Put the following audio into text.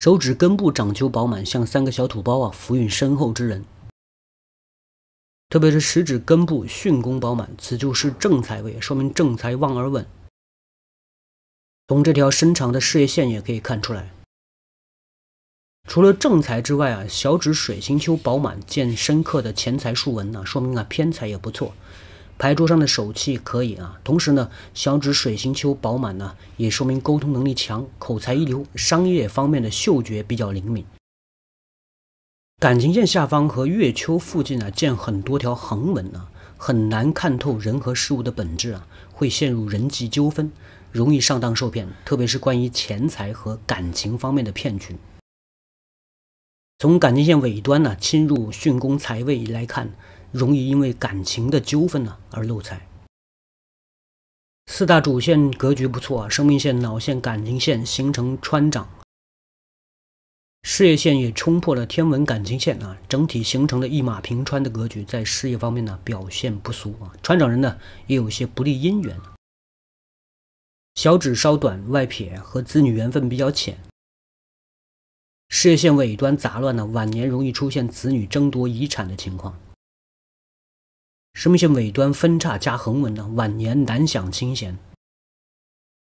手指根部掌丘饱满，像三个小土包啊，福运深厚之人。特别是食指根部巽宫饱满，此就是正财位，说明正财旺而稳。从这条伸长的事业线也可以看出来。除了正财之外啊，小指水星丘饱满，见深刻的钱财竖纹呢，说明啊偏财也不错。牌桌上的手气可以啊，同时呢，小指水星丘饱满呢，也说明沟通能力强，口才一流，商业方面的嗅觉比较灵敏。感情线下方和月丘附近啊，见很多条横纹呢，很难看透人和事物的本质啊，会陷入人际纠纷，容易上当受骗，特别是关于钱财和感情方面的骗局。从感情线尾端呢，侵入巽宫财位来看。容易因为感情的纠纷呢而漏财。四大主线格局不错啊，生命线、脑线、感情线形成穿掌，事业线也冲破了天文感情线啊，整体形成了一马平川的格局，在事业方面呢表现不俗啊。穿掌人呢也有些不利姻缘，小指稍短外撇和子女缘分比较浅，事业线尾端杂乱呢，晚年容易出现子女争夺遗产的情况。什么意尾端分叉加横纹呢？晚年难享清闲。